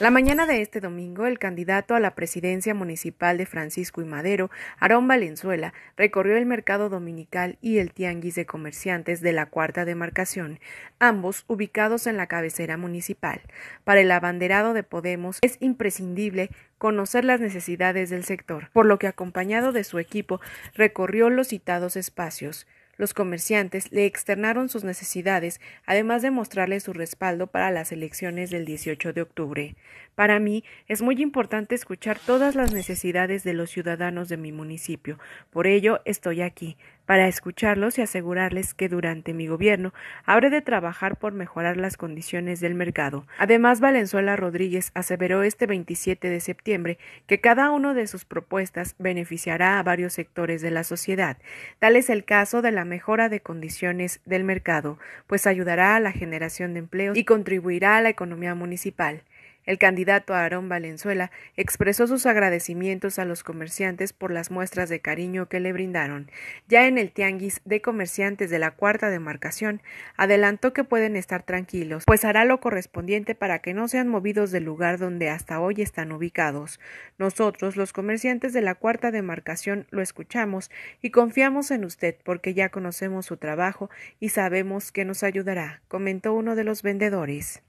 La mañana de este domingo, el candidato a la presidencia municipal de Francisco y Madero, Aarón Valenzuela, recorrió el mercado dominical y el tianguis de comerciantes de la cuarta demarcación, ambos ubicados en la cabecera municipal. Para el abanderado de Podemos es imprescindible conocer las necesidades del sector, por lo que acompañado de su equipo recorrió los citados espacios. Los comerciantes le externaron sus necesidades, además de mostrarle su respaldo para las elecciones del 18 de octubre. Para mí es muy importante escuchar todas las necesidades de los ciudadanos de mi municipio. Por ello estoy aquí, para escucharlos y asegurarles que durante mi gobierno habré de trabajar por mejorar las condiciones del mercado. Además, Valenzuela Rodríguez aseveró este 27 de septiembre que cada una de sus propuestas beneficiará a varios sectores de la sociedad. Tal es el caso de la mejora de condiciones del mercado, pues ayudará a la generación de empleos y contribuirá a la economía municipal. El candidato Aarón Valenzuela expresó sus agradecimientos a los comerciantes por las muestras de cariño que le brindaron. Ya en el Tianguis de Comerciantes de la Cuarta Demarcación, adelantó que pueden estar tranquilos, pues hará lo correspondiente para que no sean movidos del lugar donde hasta hoy están ubicados. Nosotros, los comerciantes de la Cuarta Demarcación, lo escuchamos y confiamos en usted porque ya conocemos su trabajo y sabemos que nos ayudará, comentó uno de los vendedores.